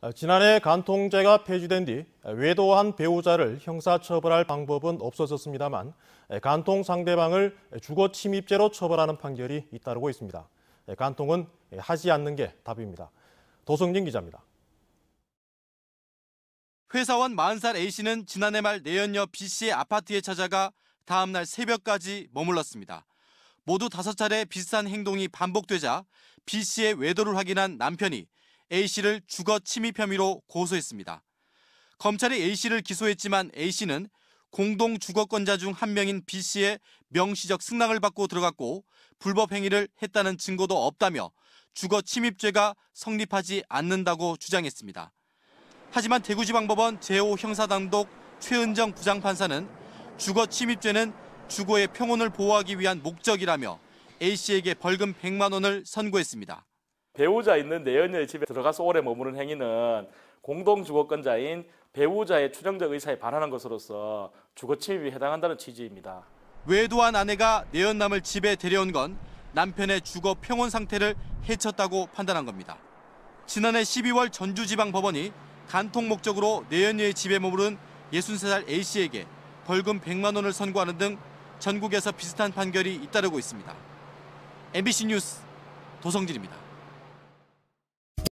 아, 지난해 간통죄가 폐지된 뒤 외도한 배우자를 형사처벌할 방법은 없어졌습니다만 간통 상대방을 주거침입죄로 처벌하는 판결이 잇따르고 있습니다. 간통은 하지 않는 게 답입니다. 도성진 기자입니다. 회사원 40살 A씨는 지난해 말 내연녀 B씨의 아파트에 찾아가 다음 날 새벽까지 머물렀습니다. 모두 5차례 비슷한 행동이 반복되자 B씨의 외도를 확인한 남편이 A씨를 주거 침입 혐의로 고소했습니다. 검찰이 A씨를 기소했지만 A씨는 공동 주거권자 중 한 명인 B씨의 명시적 승낙을 받고 들어갔고 불법 행위를 했다는 증거도 없다며 주거 침입죄가 성립하지 않는다고 주장했습니다. 하지만 대구지방법원 제5 형사당독 최은정 부장판사는 주거 침입죄는 주거의 평온을 보호하기 위한 목적이라며 A씨에게 벌금 100만 원을 선고했습니다. 배우자 있는 내연녀의 집에 들어가서 오래 머무는 행위는 공동 주거권자인 배우자의 추정적 의사에 반하는 것으로서 주거침입에 해당한다는 취지입니다. 외도한 아내가 내연남을 집에 데려온 건 남편의 주거 평온 상태를 해쳤다고 판단한 겁니다. 지난해 12월 전주지방법원이 간통 목적으로 내연녀의 집에 머무른 63살 A씨에게 벌금 100만 원을 선고하는 등 전국에서 비슷한 판결이 잇따르고 있습니다. MBC 뉴스 도성진입니다.